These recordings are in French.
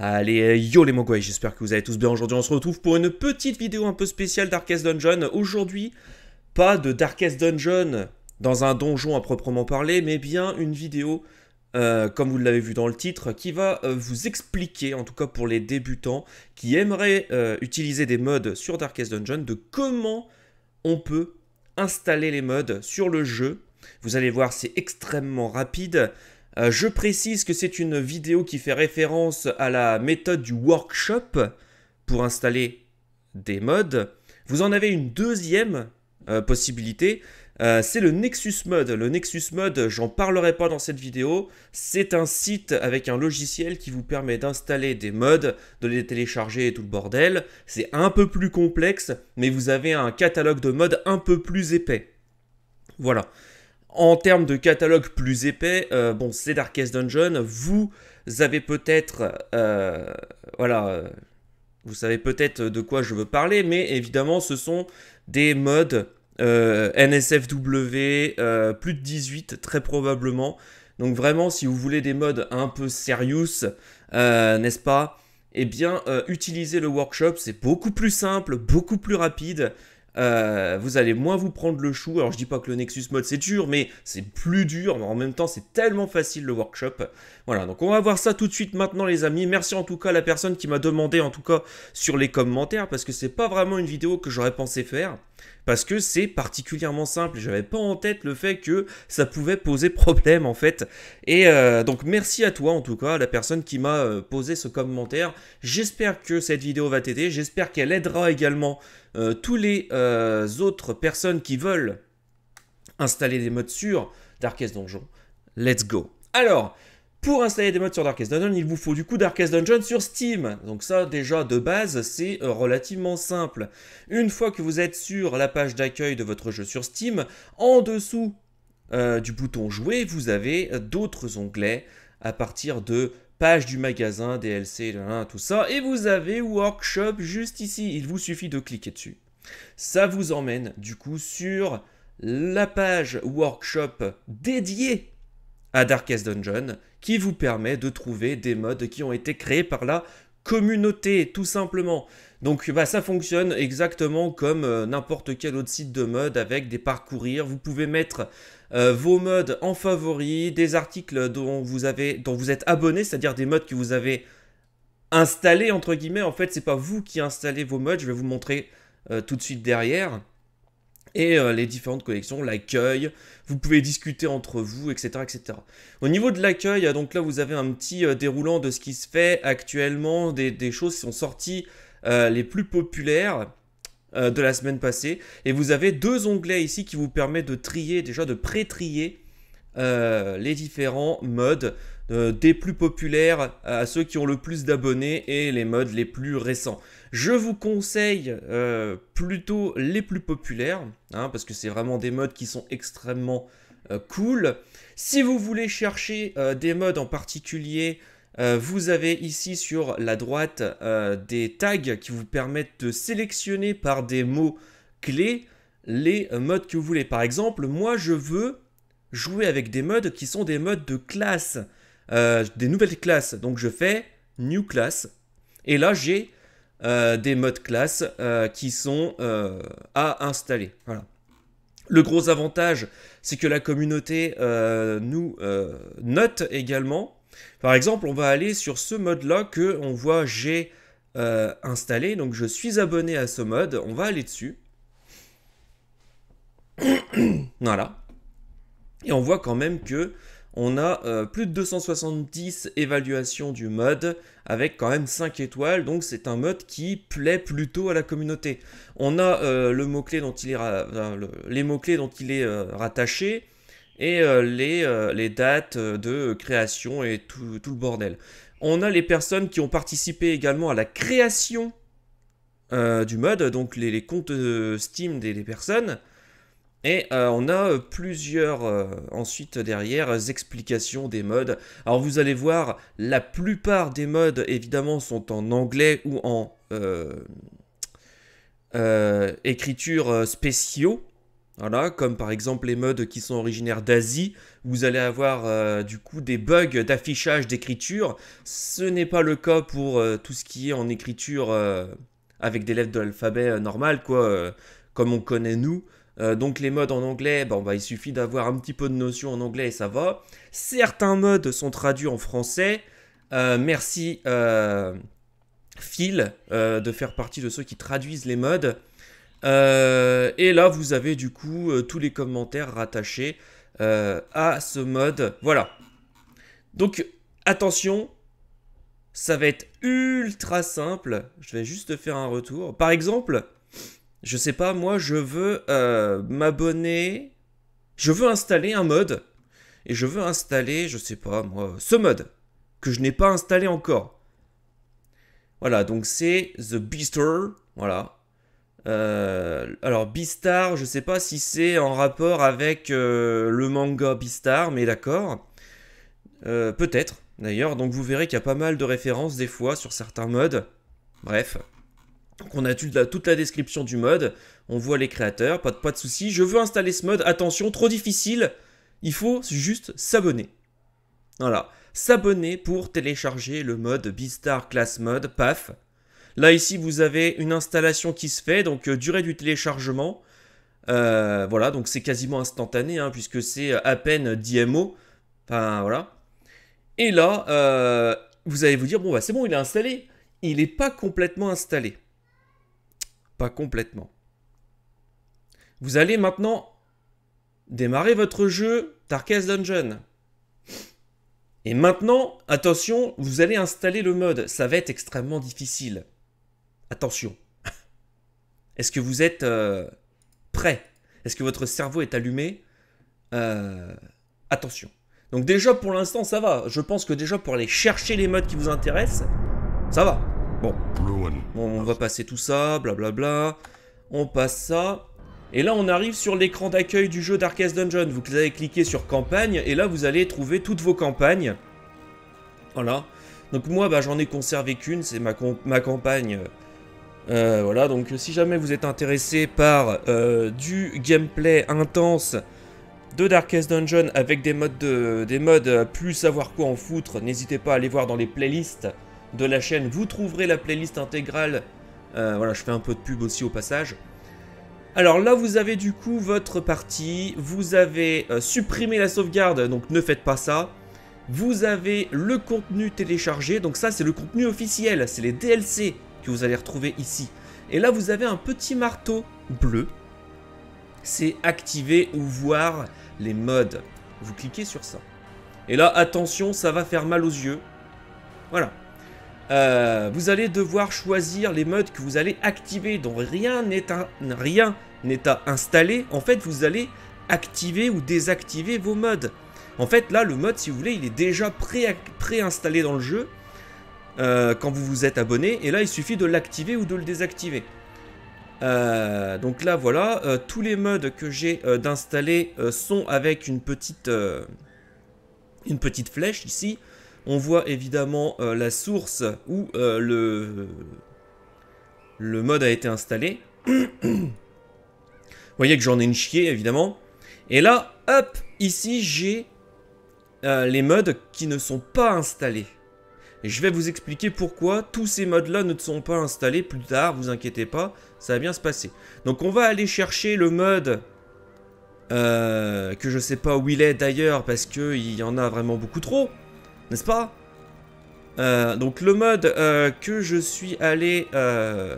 Allez, yo les Mogwai, j'espère que vous allez tous bien aujourd'hui. On se retrouve pour une petite vidéo un peu spéciale Darkest Dungeon. Aujourd'hui, pas de Darkest Dungeon dans un donjon à proprement parler, mais bien une vidéo, euh, comme vous l'avez vu dans le titre, qui va euh, vous expliquer, en tout cas pour les débutants qui aimeraient euh, utiliser des mods sur Darkest Dungeon, de comment on peut installer les mods sur le jeu. Vous allez voir, c'est extrêmement rapide. Euh, je précise que c'est une vidéo qui fait référence à la méthode du workshop pour installer des mods. Vous en avez une deuxième euh, possibilité, euh, c'est le Nexus Mod. Le Nexus Mod, j'en parlerai pas dans cette vidéo, c'est un site avec un logiciel qui vous permet d'installer des mods, de les télécharger et tout le bordel. C'est un peu plus complexe, mais vous avez un catalogue de mods un peu plus épais. Voilà. En termes de catalogue plus épais, euh, bon, c'est Darkest Dungeon. Vous avez peut-être, euh, voilà, euh, vous savez peut-être de quoi je veux parler, mais évidemment, ce sont des modes NSFW plus de 18 très probablement. Donc vraiment, si vous voulez des modes un peu serious, n'est-ce pas Eh bien, utilisez le workshop, c'est beaucoup plus simple, beaucoup plus rapide. Euh, vous allez moins vous prendre le chou. Alors je dis pas que le Nexus Mode c'est dur, mais c'est plus dur, mais en même temps c'est tellement facile le workshop. Voilà, donc on va voir ça tout de suite maintenant les amis. Merci en tout cas à la personne qui m'a demandé en tout cas sur les commentaires, parce que c'est pas vraiment une vidéo que j'aurais pensé faire parce que c'est particulièrement simple. J'avais pas en tête le fait que ça pouvait poser problème en fait. Et euh, donc merci à toi en tout cas, la personne qui m'a euh, posé ce commentaire. J'espère que cette vidéo va t'aider. J'espère qu'elle aidera également euh, tous les autres personnes qui veulent installer des modes sur Darkest Donjon. Let's go. Alors, pour installer des modes sur Darkest Dungeon, il vous faut du coup Darkest Dungeon sur Steam. Donc ça, déjà, de base, c'est euh, relativement simple. Une fois que vous êtes sur la page d'accueil de votre jeu sur Steam, en dessous euh, du bouton Jouer, vous avez euh, d'autres onglets à partir de page du magasin, DLC, tout ça. Et vous avez Workshop juste ici. Il vous suffit de cliquer dessus. Ça vous emmène du coup sur la page Workshop dédiée à Darkest Dungeon, qui vous permet de trouver des modes qui ont été créés par la communauté, tout simplement. Donc bah, ça fonctionne exactement comme euh, n'importe quel autre site de mode avec des parcourir. Vous pouvez mettre euh, vos modes en favoris, des articles dont vous, avez, dont vous êtes abonné, c'est-à-dire des modes que vous avez installés, entre guillemets. En fait, c'est pas vous qui installez vos modes, je vais vous montrer euh, tout de suite derrière et euh, les différentes collections, l'accueil, vous pouvez discuter entre vous, etc. etc. Au niveau de l'accueil, euh, donc là vous avez un petit euh, déroulant de ce qui se fait actuellement, des, choses qui sont sorties les plus populaires de la semaine passée, et vous avez deux onglets ici qui vous permettent de trier, déjà de pré-trier les différents modes euh, des plus populaires à ceux qui ont le plus d'abonnés et les modes les plus récents. Je vous conseille euh, plutôt les plus populaires, hein, parce que c'est vraiment des modes qui sont extrêmement euh, cool. Si vous voulez chercher des modes en particulier, vous avez ici sur la droite des tags qui vous permettent de sélectionner par des mots clés les modes que vous voulez. Par exemple, moi je veux jouer avec des modes qui sont des modes de classe. Euh, des nouvelles classes. Donc je fais New Class. Et là, j'ai euh, des modes classes euh, qui sont à installer. Le gros avantage, c'est que la communauté nous note également. Par exemple, on va aller sur ce mode-là que on voit j'ai installé. Donc je suis abonné à ce mode. On va aller dessus. voilà. Et on voit quand même que on a euh, plus de 270 évaluations du mod avec quand même 5 étoiles, donc c'est un mod qui plaît plutôt à la communauté. On a euh, le dont les mots-clés dont il est euh, rattaché et les, dates de création et tout, le bordel. On a les personnes qui ont participé également à la création du mod, donc les, comptes Steam des personnes. Et euh, on a euh, plusieurs euh, ensuite derrière explications des modes. Alors vous allez voir, la plupart des modes évidemment sont en anglais ou en écriture spéciaux. Voilà, comme par exemple les modes qui sont originaires d'Asie, vous allez avoir du coup des bugs d'affichage d'écriture. Ce n'est pas le cas pour tout ce qui est en écriture avec des lettres de l'alphabet normal, quoi, comme on connaît nous. Euh, donc les modes en anglais, bon, bah, il suffit d'avoir un petit peu de notion en anglais et ça va. Certains modes sont traduits en français. Euh, merci euh, Phil de faire partie de ceux qui traduisent les modes. et là, vous avez du coup tous les commentaires rattachés à ce mode. Voilà. Donc attention, ça va être ultra simple. Je vais juste faire un retour. Par exemple, je sais pas, moi je veux euh, m'abonner, je veux installer un mode, et je veux installer, je sais pas moi, ce mode, que je n'ai pas installé encore. Voilà, donc c'est The Beastar, voilà. Euh, alors Beastar, je sais pas si c'est en rapport avec euh, le manga Beastar, mais d'accord. Peut-être, d'ailleurs, donc vous verrez qu'il y a pas mal de références des fois sur certains modes. Bref. Donc on a toute la description du mode, on voit les créateurs, pas de, pas souci. Je veux installer ce mode, attention, trop difficile, il faut juste s'abonner. Voilà, s'abonner pour télécharger le mode Bistar Class Mode, paf. Là ici vous avez une installation qui se fait, donc euh, durée du téléchargement. Euh, voilà, donc c'est quasiment instantané, hein, puisque c'est euh, à peine dmo. Enfin voilà. Et là, vous allez vous dire, bon bah c'est bon, il est installé. Il n'est pas complètement installé pas complètement. Vous allez maintenant démarrer votre jeu Tarkest Dungeon. Et maintenant, attention, vous allez installer le mode. Ça va être extrêmement difficile. Attention. Est-ce que vous êtes euh, prêt Est-ce que votre cerveau est allumé euh, Attention. Donc déjà pour l'instant ça va. Je pense que déjà pour aller chercher les modes qui vous intéressent, ça va. Bon. On, va passer tout ça, blablabla. Bla bla. On passe ça. Et là, on arrive sur l'écran d'accueil du jeu Darkest Dungeon. Vous allez cliquer sur campagne et là, vous allez trouver toutes vos campagnes. Voilà. Donc moi, bah, j'en ai conservé qu'une, c'est ma, ma, campagne. Euh, voilà, donc si jamais vous êtes intéressé par euh, du gameplay intense de Darkest Dungeon avec des modes, de, des modes plus savoir quoi en foutre, n'hésitez pas à aller voir dans les playlists de la chaîne. Vous trouverez la playlist intégrale. Euh, voilà, je fais un peu de pub aussi au passage. Alors là, vous avez du coup votre partie. Vous avez euh, supprimé la sauvegarde, donc ne faites pas ça. Vous avez le contenu téléchargé. Donc ça, c'est le contenu officiel. C'est les DLC que vous allez retrouver ici. Et là, vous avez un petit marteau bleu. C'est activer ou voir les modes. Vous cliquez sur ça. Et là, attention, ça va faire mal aux yeux. Voilà, euh, vous allez devoir choisir les modes que vous allez activer, dont rien n'est à installer. En fait, vous allez activer ou désactiver vos modes. En fait, là, le mode, si vous voulez, il est déjà préinstallé dans le jeu euh, quand vous vous êtes abonné. Et là, il suffit de l'activer ou de le désactiver. Euh, donc là, voilà, tous les modes que j'ai d'installer sont avec une petite, une petite flèche ici. On voit évidemment euh, la source où euh, le, le mode a été installé. Vous voyez que j'en ai une chier, évidemment. Et là, hop, ici, j'ai euh, les modes qui ne sont pas installés. Et je vais vous expliquer pourquoi tous ces modes-là ne sont pas installés plus tard, vous inquiétez pas, ça va bien se passer. Donc on va aller chercher le mode que je sais pas où il est d'ailleurs parce qu'il y en a vraiment beaucoup trop. N'est-ce pas euh, donc le mode euh, que je suis allé euh,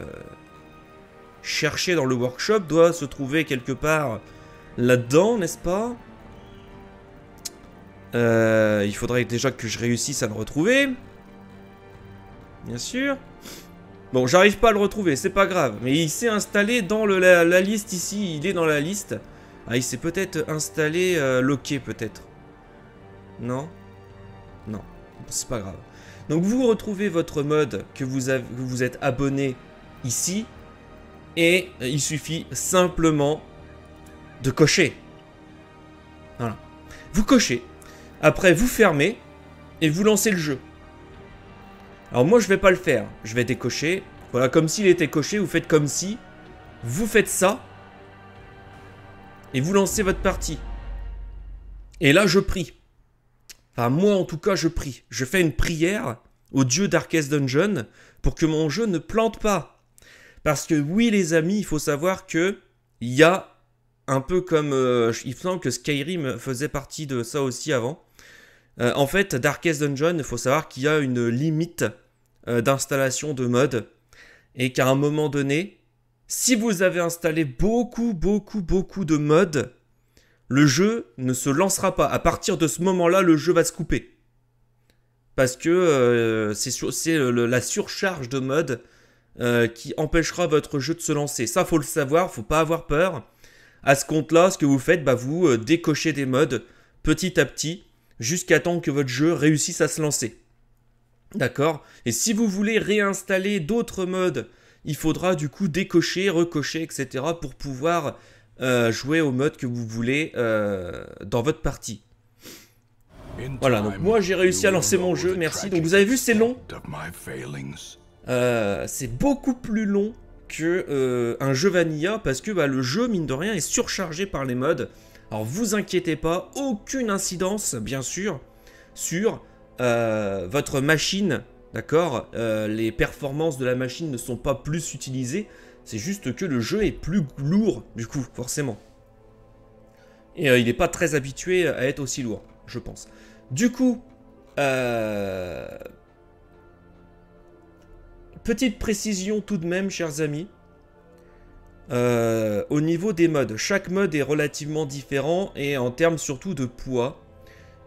chercher dans le workshop doit se trouver quelque part là-dedans, n'est-ce pas Il faudrait déjà que je réussisse à le retrouver. Bien sûr. Bon, j'arrive pas à le retrouver, c'est pas grave. Mais il s'est installé dans la, liste ici, il est dans la liste. Ah, il s'est peut-être installé loqué peut-être. Non non, c'est pas grave. Donc vous retrouvez votre mode que vous, avez, vous êtes abonné ici. Et euh, il suffit simplement de cocher. Voilà. Vous cochez. Après, vous fermez et vous lancez le jeu. Alors moi, je vais pas le faire. Je vais décocher. Voilà, comme s'il était coché, vous faites comme si. Vous faites ça. Et vous lancez votre partie. Et là, je prie moi en tout cas, je prie. Je fais une prière au dieu Darkest Dungeon pour que mon jeu ne plante pas. Parce que oui, les amis, il faut savoir que il y a un peu comme euh, il me semble que Skyrim faisait partie de ça aussi avant. Euh, en fait, Darkest Dungeon, il faut savoir qu'il y a une limite euh, d'installation de mods et qu'à un moment donné, si vous avez installé beaucoup, beaucoup, beaucoup de mods, le jeu ne se lancera pas. À partir de ce moment-là, le jeu va se couper. Parce que euh, c'est euh, la surcharge de mods euh, qui empêchera votre jeu de se lancer. Ça, faut le savoir, faut pas avoir peur. À ce compte-là, ce que vous faites, bah, vous décochez des modes petit à petit jusqu'à temps que votre jeu réussisse à se lancer. D'accord Et si vous voulez réinstaller d'autres modes, il faudra du coup décocher, recocher, etc. pour pouvoir euh, jouer au mode que vous voulez euh, dans votre partie. Voilà, donc moi j'ai réussi à lancer mon jeu, merci. Donc vous avez vu, c'est long. Euh, c'est beaucoup plus long qu'un un jeu vanilla parce que bah, le jeu, mine de rien, est surchargé par les modes. Alors vous inquiétez pas, aucune incidence, bien sûr, sur votre machine D'accord Les performances de la machine ne sont pas plus utilisées. C'est juste que le jeu est plus lourd, du coup, forcément. Et euh, il n'est pas très habitué à être aussi lourd, je pense. Du coup, euh, petite précision tout de même, chers amis. Euh, au niveau des modes, chaque mode est relativement différent et en termes surtout de poids,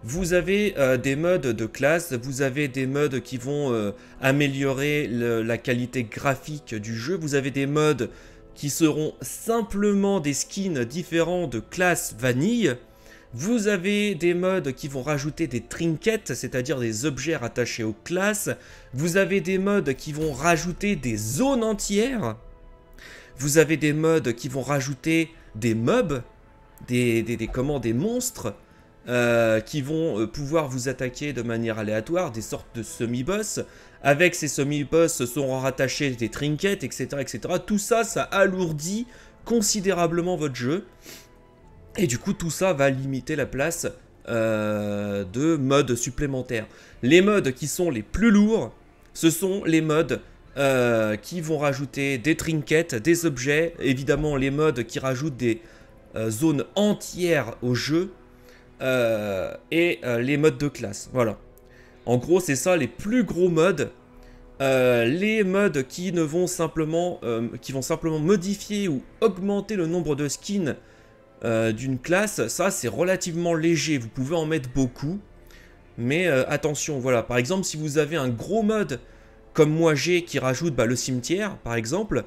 vous avez euh, des modes de classe, vous avez des modes qui vont euh, améliorer la qualité graphique du jeu, vous avez des modes qui seront simplement des skins différents de classe vanille, vous avez des modes qui vont rajouter des trinkets, c'est-à-dire des objets rattachés aux classes, vous avez des modes qui vont rajouter des zones entières, vous avez des modes qui vont rajouter des mobs, des, des monstres, euh, qui vont euh, pouvoir vous attaquer de manière aléatoire, des sortes de semi-boss. Avec ces semi-boss sont rattachés des trinkets, etc., etc. Tout ça, ça alourdit considérablement votre jeu. Et du coup, tout ça va limiter la place euh, de modes supplémentaires. Les modes qui sont les plus lourds, ce sont les modes qui vont rajouter des trinkets, des objets, évidemment les modes qui rajoutent des zones entières au jeu, euh, et euh, les modes de classe. Voilà. En gros, c'est ça les plus gros modes. Euh, les modes qui ne vont simplement, qui vont simplement modifier ou augmenter le nombre de skins d'une classe, ça c'est relativement léger. Vous pouvez en mettre beaucoup, mais attention. Voilà. Par exemple, si vous avez un gros mod comme moi j'ai qui rajoute bah, le cimetière, par exemple,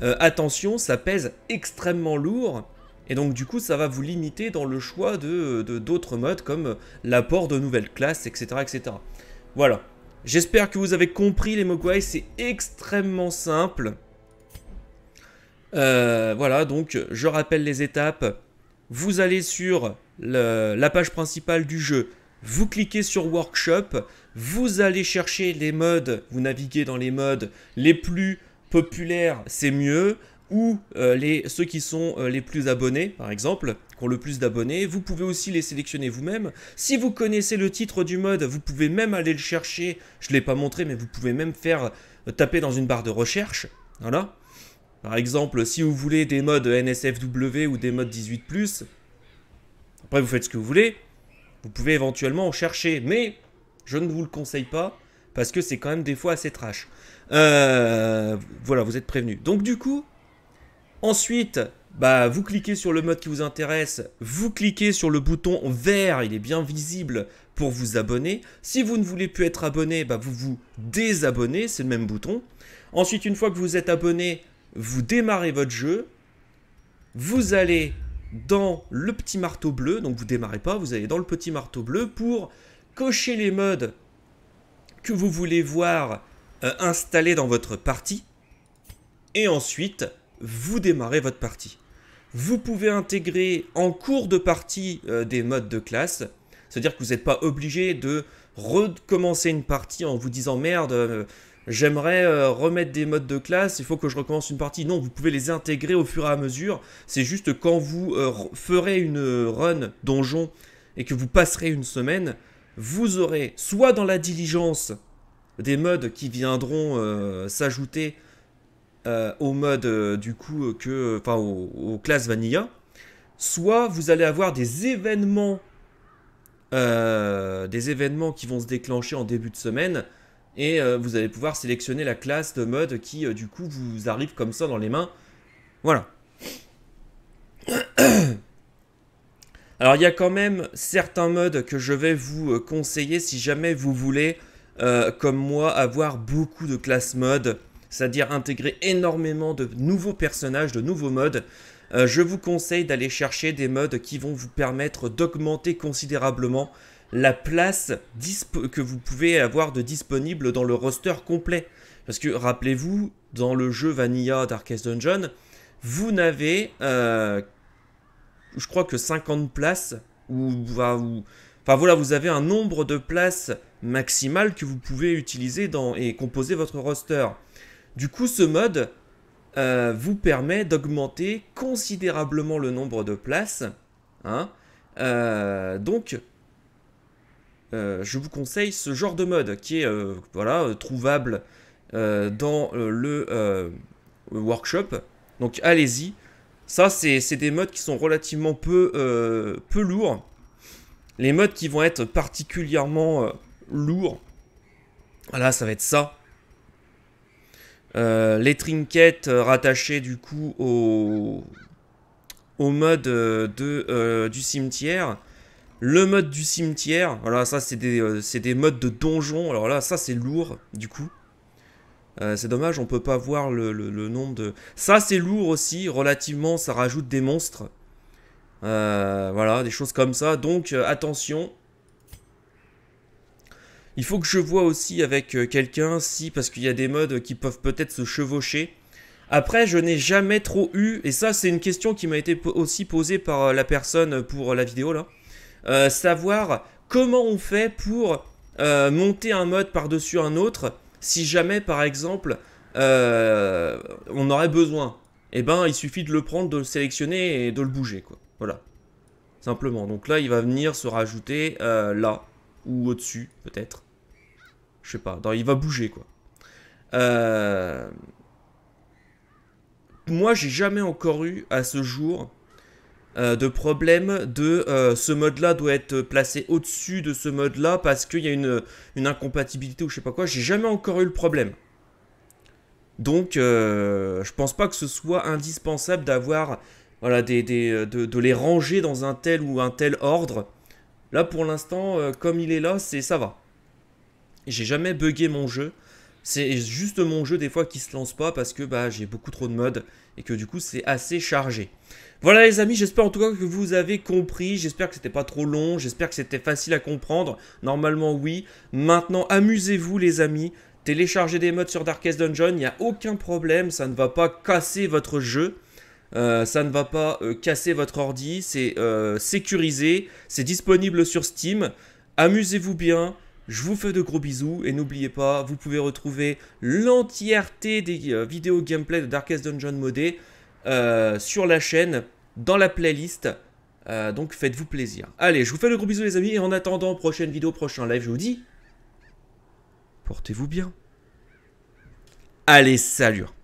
attention, ça pèse extrêmement lourd et donc du coup, ça va vous limiter dans le choix de d'autres modes comme l'apport de nouvelles classes, etc. etc. Voilà. J'espère que vous avez compris les Mogwai, c'est extrêmement simple. Euh, voilà, donc je rappelle les étapes. Vous allez sur la page principale du jeu, vous cliquez sur Workshop, vous allez chercher les modes, vous naviguez dans les modes les plus populaires, c'est mieux ou euh, les, ceux qui sont euh, les plus abonnés, par exemple, qui ont le plus d'abonnés. Vous pouvez aussi les sélectionner vous-même. Si vous connaissez le titre du mode, vous pouvez même aller le chercher. Je ne l'ai pas montré, mais vous pouvez même faire euh, taper dans une barre de recherche. Voilà. Par exemple, si vous voulez des modes NSFW ou des modes 18+, après vous faites ce que vous voulez, vous pouvez éventuellement en chercher, mais je ne vous le conseille pas, parce que c'est quand même des fois assez trash. voilà, vous êtes prévenus. Donc du coup, Ensuite, bah, vous cliquez sur le mode qui vous intéresse, vous cliquez sur le bouton vert, il est bien visible pour vous abonner. Si vous ne voulez plus être abonné, bah, vous vous désabonnez, c'est le même bouton. Ensuite, une fois que vous êtes abonné, vous démarrez votre jeu, vous allez dans le petit marteau bleu, donc vous démarrez pas, vous allez dans le petit marteau bleu pour cocher les modes que vous voulez voir euh, installés dans votre partie. Et ensuite, vous démarrez votre partie. Vous pouvez intégrer en cours de partie euh, des modes de classe, c'est-à-dire que vous n'êtes pas obligé de recommencer une partie en vous disant merde, euh, j'aimerais euh, remettre des modes de classe, il faut que je recommence une partie. Non, vous pouvez les intégrer au fur et à mesure. C'est juste quand vous ferez une run donjon et que vous passerez une semaine, vous aurez soit dans la diligence des modes qui viendront s'ajouter euh, au mode euh, du coup euh, que, enfin, aux, classes vanilla, soit vous allez avoir des événements, des événements qui vont se déclencher en début de semaine, et vous allez pouvoir sélectionner la classe de mode qui du coup vous arrive comme ça dans les mains. Voilà. Alors il y a quand même certains modes que je vais vous conseiller si jamais vous voulez, comme moi, avoir beaucoup de classes modes c'est-à-dire intégrer énormément de nouveaux personnages, de nouveaux modes. Euh, je vous conseille d'aller chercher des modes qui vont vous permettre d'augmenter considérablement la place que vous pouvez avoir de disponible dans le roster complet. Parce que rappelez-vous, dans le jeu Vanilla Darkest Dungeon, vous n'avez, euh, je crois que 50 places, bah, ou, enfin voilà, vous avez un nombre de places maximales que vous pouvez utiliser dans, et composer votre roster. Du coup, ce mode euh, vous permet d'augmenter considérablement le nombre de places. Hein. Euh, donc, euh, je vous conseille ce genre de mode qui est voilà, trouvable dans le workshop. Donc, allez-y. Ça, c'est des modes qui sont relativement peu, peu lourds. Les modes qui vont être particulièrement lourds. Voilà, ah ça va être ça. Euh, les trinkets euh, rattachés du coup au, au mode euh, de, du cimetière. Le mode du cimetière, voilà, ça c'est des, des, modes de donjon. Alors là, ça c'est lourd du coup. c'est dommage, on peut pas voir le, le, nombre de... Ça, c'est lourd aussi, relativement, ça rajoute des monstres. voilà, des choses comme ça. Donc, attention, il faut que je vois aussi avec euh, quelqu'un si, parce qu'il y a des modes qui peuvent peut-être se chevaucher. Après, je n'ai jamais trop eu, et ça c'est une question qui m'a été aussi posée par euh, la personne pour euh, la vidéo là, savoir comment on fait pour monter un mode par-dessus un autre si jamais par exemple on aurait besoin. Et eh ben, il suffit de le prendre, de le sélectionner et de le bouger quoi. Voilà, simplement. Donc là, il va venir se rajouter là ou au-dessus peut-être je sais pas, il va bouger quoi. Euh, moi, j'ai jamais encore eu à ce jour euh, de problème de euh, ce mode-là doit être placé au-dessus de ce mode-là parce qu'il y a une, incompatibilité ou je sais pas quoi. J'ai jamais encore eu le problème. Donc, je pense pas que ce soit indispensable d'avoir voilà, des, de, de, les ranger dans un tel ou un tel ordre. Là, pour l'instant, comme il est là, c'est ça va. J'ai jamais buggé mon jeu. C'est juste mon jeu des fois qui se lance pas parce que bah, j'ai beaucoup trop de mods et que du coup c'est assez chargé. Voilà les amis, j'espère en tout cas que vous avez compris, j'espère que c'était pas trop long, j'espère que c'était facile à comprendre, normalement oui. Maintenant amusez-vous les amis, téléchargez des mods sur Darkest Dungeon, il n'y a aucun problème, ça ne va pas casser votre jeu. Euh, ça ne va pas euh, casser votre ordi, c'est euh, sécurisé, c'est disponible sur Steam. Amusez-vous bien, je vous fais de gros bisous et n'oubliez pas, vous pouvez retrouver l'entièreté des euh, vidéos gameplay de Darkest Dungeon modé euh, sur la chaîne, dans la playlist. Euh, donc faites-vous plaisir. Allez, je vous fais de gros bisous les amis et en attendant, prochaine vidéo, prochain live, je vous dis, portez-vous bien. Allez, salut